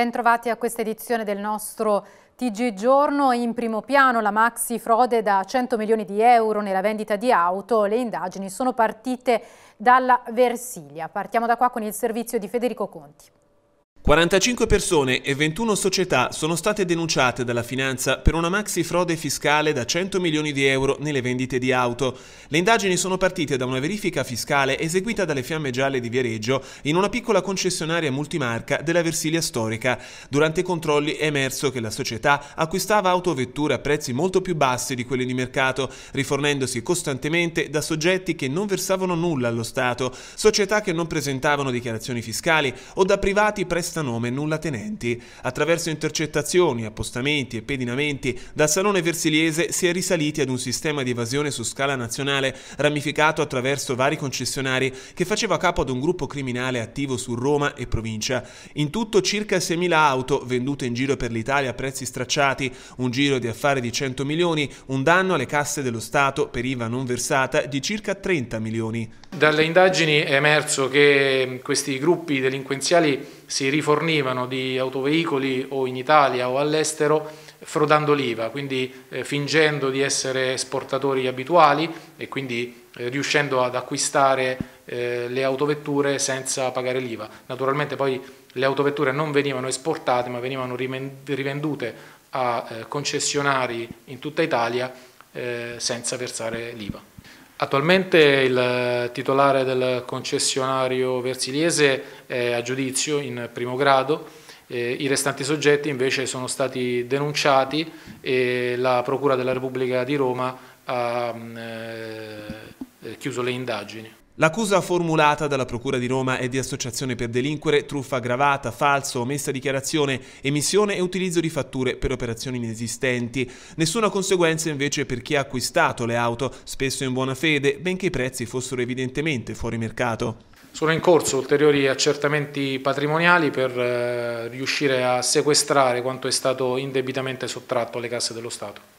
Bentrovati a questa edizione del nostro TG Giorno. In primo piano la maxi frode da 100 milioni di euro nella vendita di auto. Le indagini sono partite dalla Versilia. Partiamo da qua con il servizio di Federico Conti. 45 persone e 21 società sono state denunciate dalla finanza per una maxi frode fiscale da 100 milioni di euro nelle vendite di auto. Le indagini sono partite da una verifica fiscale eseguita dalle Fiamme Gialle di Viareggio in una piccola concessionaria multimarca della Versilia storica. Durante i controlli è emerso che la società acquistava autovetture a prezzi molto più bassi di quelli di mercato, rifornendosi costantemente da soggetti che non versavano nulla allo Stato, società che non presentavano dichiarazioni fiscali o da privati prestanti nome nullatenenti. Attraverso intercettazioni, appostamenti e pedinamenti, dal Salone Versiliese si è risaliti ad un sistema di evasione su scala nazionale, ramificato attraverso vari concessionari, che faceva capo ad un gruppo criminale attivo su Roma e provincia. In tutto circa 6.000 auto vendute in giro per l'Italia a prezzi stracciati, un giro di affari di 100 milioni, un danno alle casse dello Stato per IVA non versata di circa 30 milioni. Dalle indagini è emerso che questi gruppi delinquenziali si rifornivano di autoveicoli o in Italia o all'estero frodando l'IVA, quindi eh, fingendo di essere esportatori abituali e quindi eh, riuscendo ad acquistare eh, le autovetture senza pagare l'IVA. Naturalmente poi le autovetture non venivano esportate ma venivano rivendute a eh, concessionari in tutta Italia eh, senza versare l'IVA. Attualmente il titolare del concessionario versiliese è a giudizio in primo grado, i restanti soggetti invece sono stati denunciati e la Procura della Repubblica di Roma ha mm, eh, chiuso le indagini. L'accusa formulata dalla Procura di Roma è di associazione per delinquere, truffa aggravata, falso, omessa dichiarazione, emissione e utilizzo di fatture per operazioni inesistenti. Nessuna conseguenza invece per chi ha acquistato le auto, spesso in buona fede, benché i prezzi fossero evidentemente fuori mercato. Sono in corso ulteriori accertamenti patrimoniali per eh, riuscire a sequestrare quanto è stato indebitamente sottratto alle casse dello Stato.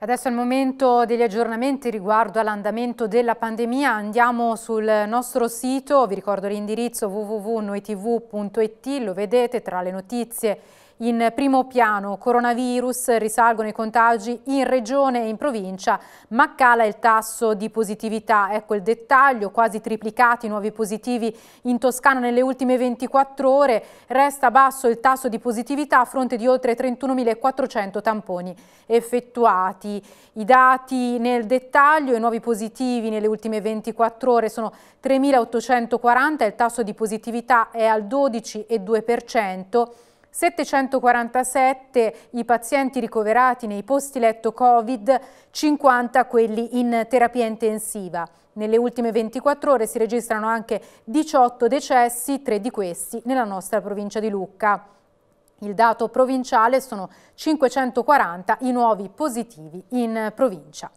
Adesso è il momento degli aggiornamenti riguardo all'andamento della pandemia. Andiamo sul nostro sito, vi ricordo l'indirizzo www.noitv.it, lo vedete tra le notizie in primo piano coronavirus, risalgono i contagi in regione e in provincia, ma cala il tasso di positività. Ecco il dettaglio, quasi triplicati i nuovi positivi in Toscana nelle ultime 24 ore, resta basso il tasso di positività a fronte di oltre 31.400 tamponi effettuati. I dati nel dettaglio, i nuovi positivi nelle ultime 24 ore sono 3.840, il tasso di positività è al 12,2%. 747 i pazienti ricoverati nei posti letto Covid, 50 quelli in terapia intensiva. Nelle ultime 24 ore si registrano anche 18 decessi, tre di questi nella nostra provincia di Lucca. Il dato provinciale sono 540 i nuovi positivi in provincia.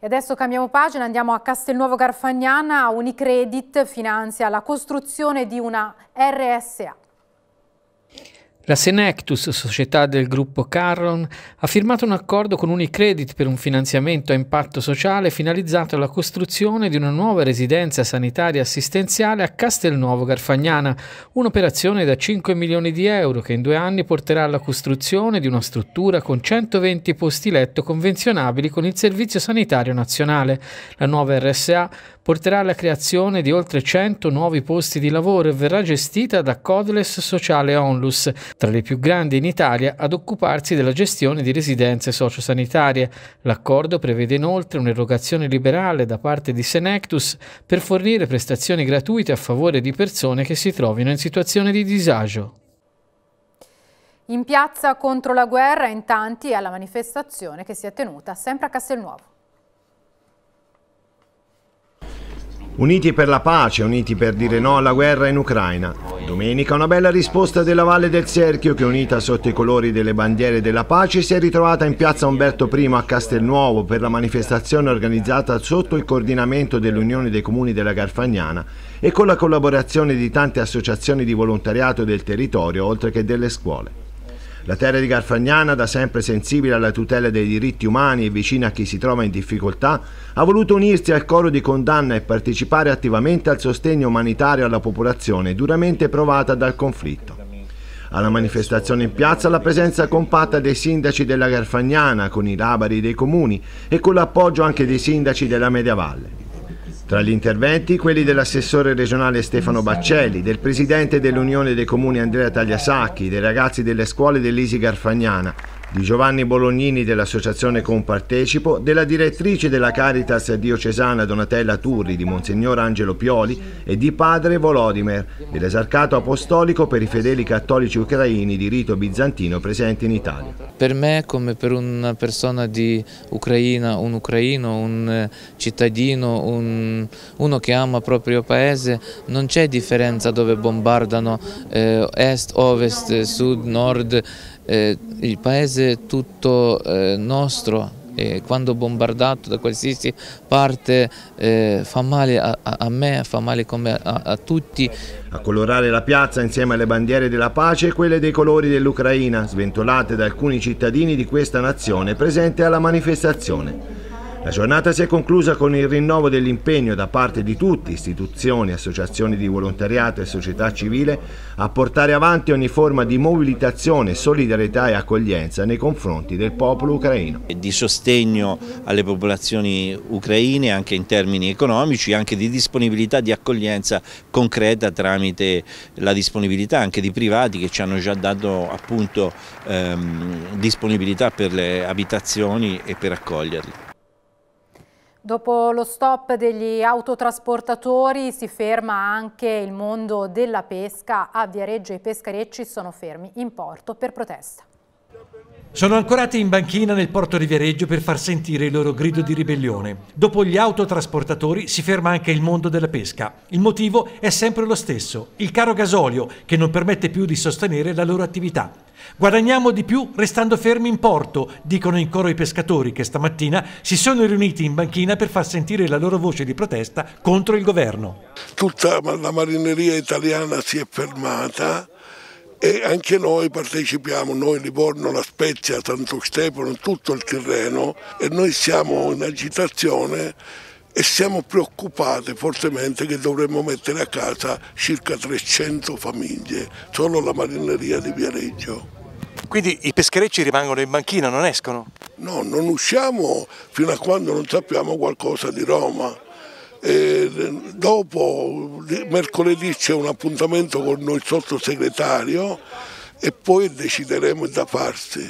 E adesso cambiamo pagina, andiamo a Castelnuovo Garfagnana, Unicredit finanzia la costruzione di una RSA. Yeah. La Senectus, società del gruppo Carron, ha firmato un accordo con Unicredit per un finanziamento a impatto sociale finalizzato alla costruzione di una nuova residenza sanitaria assistenziale a Castelnuovo Garfagnana, un'operazione da 5 milioni di euro che in due anni porterà alla costruzione di una struttura con 120 posti letto convenzionabili con il Servizio Sanitario Nazionale. La nuova RSA porterà alla creazione di oltre 100 nuovi posti di lavoro e verrà gestita da Codles Sociale Onlus, tra le più grandi in Italia, ad occuparsi della gestione di residenze sociosanitarie. L'accordo prevede inoltre un'erogazione liberale da parte di Senectus per fornire prestazioni gratuite a favore di persone che si trovino in situazione di disagio. In piazza contro la guerra in tanti alla manifestazione che si è tenuta sempre a Castelnuovo. Uniti per la pace, uniti per dire no alla guerra in Ucraina. Domenica una bella risposta della Valle del Serchio che unita sotto i colori delle bandiere della pace si è ritrovata in piazza Umberto I a Castelnuovo per la manifestazione organizzata sotto il coordinamento dell'Unione dei Comuni della Garfagnana e con la collaborazione di tante associazioni di volontariato del territorio oltre che delle scuole. La terra di Garfagnana, da sempre sensibile alla tutela dei diritti umani e vicina a chi si trova in difficoltà, ha voluto unirsi al coro di condanna e partecipare attivamente al sostegno umanitario alla popolazione duramente provata dal conflitto. Alla manifestazione in piazza la presenza compatta dei sindaci della Garfagnana con i labari dei comuni e con l'appoggio anche dei sindaci della Media Valle. Tra gli interventi quelli dell'assessore regionale Stefano Baccelli, del presidente dell'Unione dei Comuni Andrea Tagliasacchi, dei ragazzi delle scuole dell'Isi Garfagnana, di Giovanni Bolognini dell'Associazione Compartecipo, della direttrice della Caritas diocesana Donatella Turri di Monsignor Angelo Pioli e di padre Volodymyr, dell'esarcato apostolico per i fedeli cattolici ucraini di rito bizantino presenti in Italia. Per me, come per una persona di Ucraina, un ucraino, un eh, cittadino, un, uno che ama il proprio paese, non c'è differenza dove bombardano eh, est, ovest, sud, nord, eh, il paese tutto eh, nostro eh, quando bombardato da qualsiasi parte eh, fa male a, a, me, fa male a, a tutti. A colorare la piazza insieme alle bandiere della pace e quelle dei colori dell'Ucraina, sventolate da alcuni cittadini di questa nazione presente alla manifestazione. La giornata si è conclusa con il rinnovo dell'impegno da parte di tutti, istituzioni, associazioni di volontariato e società civile, a portare avanti ogni forma di mobilitazione, solidarietà e accoglienza nei confronti del popolo ucraino. Di sostegno alle popolazioni ucraine anche in termini economici, anche di disponibilità di accoglienza concreta tramite la disponibilità anche di privati che ci hanno già dato appunto ehm, disponibilità per le abitazioni e per accoglierle. Dopo lo stop degli autotrasportatori si ferma anche il mondo della pesca. A Viareggio i pescarecci sono fermi in porto per protesta. Sono ancorati in banchina nel porto di Viareggio per far sentire il loro grido di ribellione. Dopo gli autotrasportatori si ferma anche il mondo della pesca. Il motivo è sempre lo stesso, il caro gasolio che non permette più di sostenere la loro attività. Guadagniamo di più restando fermi in porto, dicono in coro i pescatori che stamattina si sono riuniti in banchina per far sentire la loro voce di protesta contro il governo. Tutta la marineria italiana si è fermata e anche noi partecipiamo, noi Livorno, La Spezia, Santo Stefano, tutto il terreno e noi siamo in agitazione e siamo preoccupati fortemente che dovremmo mettere a casa circa 300 famiglie, solo la marineria di Viareggio. Quindi i pescherecci rimangono in banchina, non escono? No, non usciamo fino a quando non sappiamo qualcosa di Roma. E dopo mercoledì c'è un appuntamento con il sottosegretario e poi decideremo da farsi.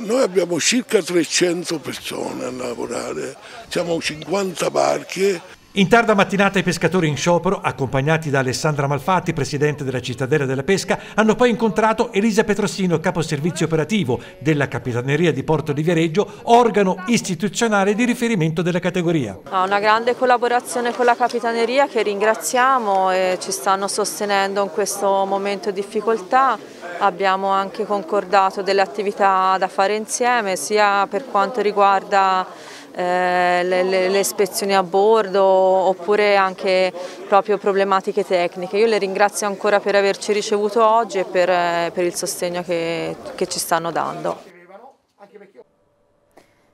Noi abbiamo circa 300 persone a lavorare, siamo 50 barche in tarda mattinata i pescatori in sciopero, accompagnati da Alessandra Malfatti, presidente della Cittadella della Pesca, hanno poi incontrato Elisa Petrosino, capo servizio operativo della Capitaneria di Porto di Viareggio, organo istituzionale di riferimento della categoria. Una grande collaborazione con la Capitaneria che ringraziamo e ci stanno sostenendo in questo momento di difficoltà. Abbiamo anche concordato delle attività da fare insieme, sia per quanto riguarda eh, le, le, le, ispezioni a bordo oppure anche proprio problematiche tecniche. Io le ringrazio ancora per averci ricevuto oggi e per, eh, per il sostegno che, che ci stanno dando.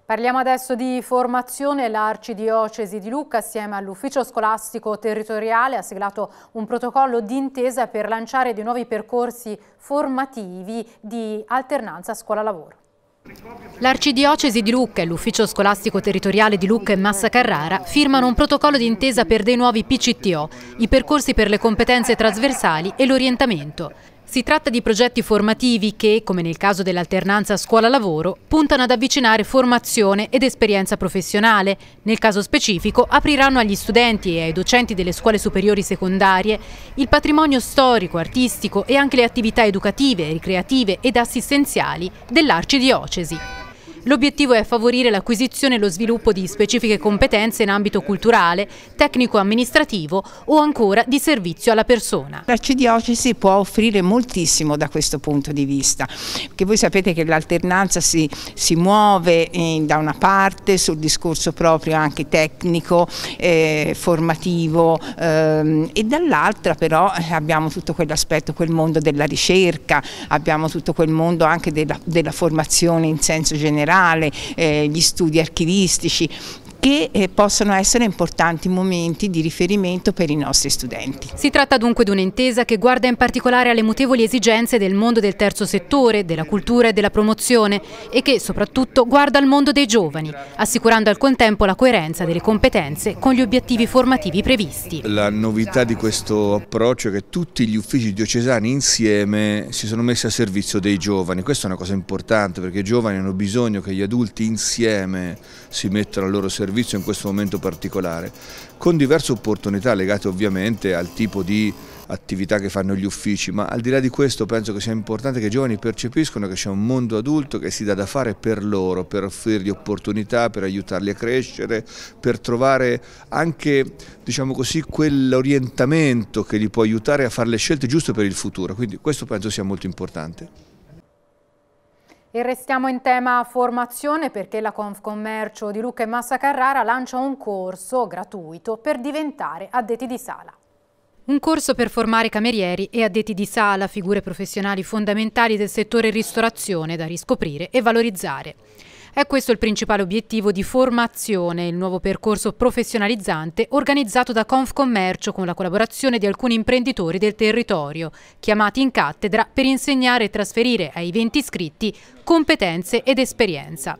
Parliamo adesso di formazione. L'Arcidiocesi di Lucca, assieme all'Ufficio Scolastico Territoriale, ha siglato un protocollo d'intesa per lanciare dei nuovi percorsi formativi di alternanza scuola-lavoro. L'Arcidiocesi di Lucca e l'Ufficio Scolastico Territoriale di Lucca e Massa Carrara firmano un protocollo d'intesa per dei nuovi PCTO, i percorsi per le competenze trasversali e l'orientamento. Si tratta di progetti formativi che, come nel caso dell'alternanza scuola-lavoro, puntano ad avvicinare formazione ed esperienza professionale. Nel caso specifico apriranno agli studenti e ai docenti delle scuole superiori secondarie il patrimonio storico, artistico e anche le attività educative, ricreative ed assistenziali dell'Arcidiocesi. L'obiettivo è favorire l'acquisizione e lo sviluppo di specifiche competenze in ambito culturale, tecnico-amministrativo o ancora di servizio alla persona. L'arcidiocesi può offrire moltissimo da questo punto di vista, perché voi sapete che l'alternanza si, si, muove eh, da una parte sul discorso proprio anche tecnico, eh, formativo ehm, e dall'altra però eh, abbiamo tutto quell'aspetto, quel mondo della ricerca, abbiamo tutto quel mondo anche della, della formazione in senso generale morale, eh, gli studi archivistici, che eh, possono essere importanti momenti di riferimento per i nostri studenti. Si tratta dunque di un'intesa che guarda in particolare alle mutevoli esigenze del mondo del terzo settore, della cultura e della promozione e che soprattutto guarda al mondo dei giovani, assicurando al contempo la coerenza delle competenze con gli obiettivi formativi previsti. La novità di questo approccio è che tutti gli uffici diocesani insieme si sono messi a servizio dei giovani, questa è una cosa importante perché i giovani hanno bisogno che gli adulti insieme si mettano al loro servizio servizio in questo momento particolare, con diverse opportunità legate ovviamente al tipo di attività che fanno gli uffici, ma al di là di questo penso che sia importante che i giovani percepiscono che c'è un mondo adulto che si dà da fare per loro, per offrirgli opportunità, per aiutarli a crescere, per trovare anche diciamo così, quell'orientamento che li può aiutare a fare le scelte giuste per il futuro, quindi questo penso sia molto importante. E restiamo in tema formazione perché la Confcommercio di Lucca e Massa Carrara lancia un corso gratuito per diventare addetti di sala. Un corso per formare camerieri e addetti di sala, figure professionali fondamentali del settore ristorazione da riscoprire e valorizzare. È questo il principale obiettivo di formazione, il nuovo percorso professionalizzante organizzato da Confcommercio con la collaborazione di alcuni imprenditori del territorio, chiamati in cattedra per insegnare e trasferire ai 20 iscritti competenze ed esperienza.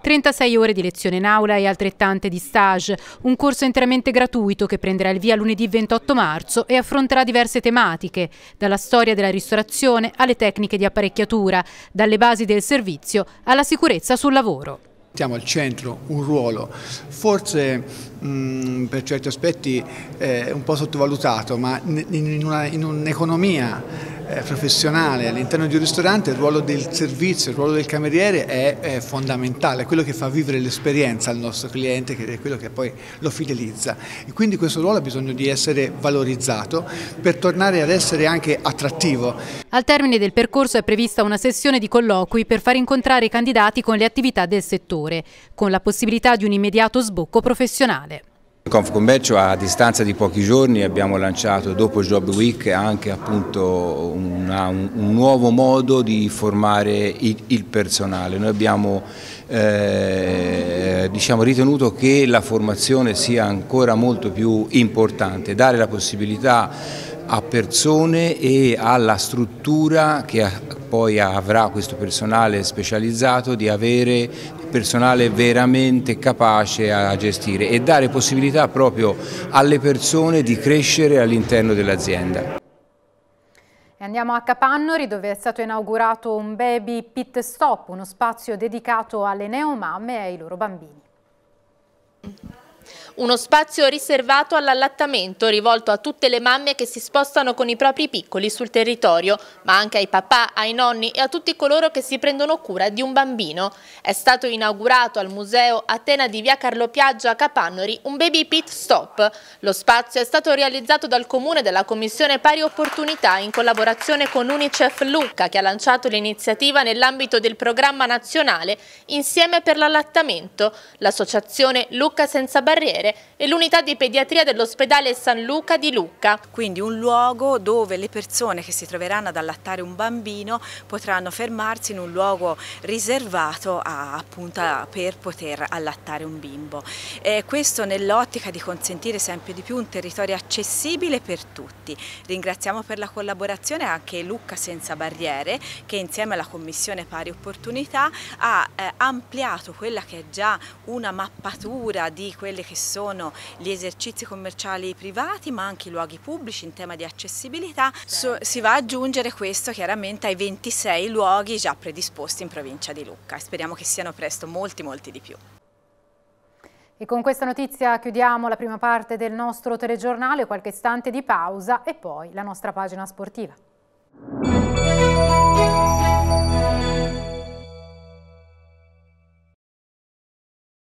36 ore di lezione in aula e altrettante di stage, un corso interamente gratuito che prenderà il via lunedì 28 marzo e affronterà diverse tematiche, dalla storia della ristorazione alle tecniche di apparecchiatura, dalle basi del servizio alla sicurezza sul lavoro Siamo al centro un ruolo forse mh, mm, per certi aspetti eh, un po' sottovalutato ma in un'economia eh, professionale all'interno di un ristorante il ruolo del servizio, il ruolo del cameriere è, è fondamentale, è quello che fa vivere l'esperienza al nostro cliente, che è quello che poi lo fidelizza. E quindi questo ruolo ha bisogno di essere valorizzato per tornare ad essere anche attrattivo. Al termine del percorso è prevista una sessione di colloqui per far incontrare i candidati con le attività del settore, con la possibilità di un immediato sbocco professionale. Confcommercio a distanza di pochi giorni abbiamo lanciato dopo Job Week anche una, un, un, nuovo modo di formare il, il personale. Noi abbiamo eh, diciamo ritenuto che la formazione sia ancora molto più importante, dare la possibilità a persone e alla struttura che poi avrà questo personale specializzato di avere personale veramente capace a gestire e dare possibilità proprio alle persone di crescere all'interno dell'azienda. Andiamo a Capannori dove è stato inaugurato un baby pit stop, uno spazio dedicato alle neomamme e ai loro bambini. Uno spazio riservato all'allattamento rivolto a tutte le mamme che si spostano con i propri piccoli sul territorio, ma anche ai papà, ai nonni e a tutti coloro che si prendono cura di un bambino. È stato inaugurato al Museo Atena di Via Carlo Piaggio a Capannori un baby pit stop. Lo spazio è stato realizzato dal Comune della Commissione Pari Opportunità in collaborazione con Unicef Lucca che ha lanciato l'iniziativa nell'ambito del programma nazionale Insieme per l'allattamento, l'associazione Lucca Senza Barriere Piacere e l'unità di pediatria dell'ospedale San Luca di Lucca. Quindi un luogo dove le persone che si troveranno ad allattare un bambino potranno fermarsi in un luogo riservato a, appunto, per poter allattare un bimbo. E questo nell'ottica di consentire sempre di più un territorio accessibile per tutti. Ringraziamo per la collaborazione anche Lucca Senza Barriere che insieme alla Commissione Pari Opportunità ha eh, ampliato quella che è già una mappatura di quelle che sono sono gli esercizi commerciali privati ma anche i luoghi pubblici in tema di accessibilità, so, certo. si va ad aggiungere questo chiaramente ai 26 luoghi già predisposti in provincia di Lucca. Speriamo che siano presto molti molti di più. E con questa notizia chiudiamo la prima parte del nostro telegiornale, qualche istante di pausa e poi la nostra pagina sportiva.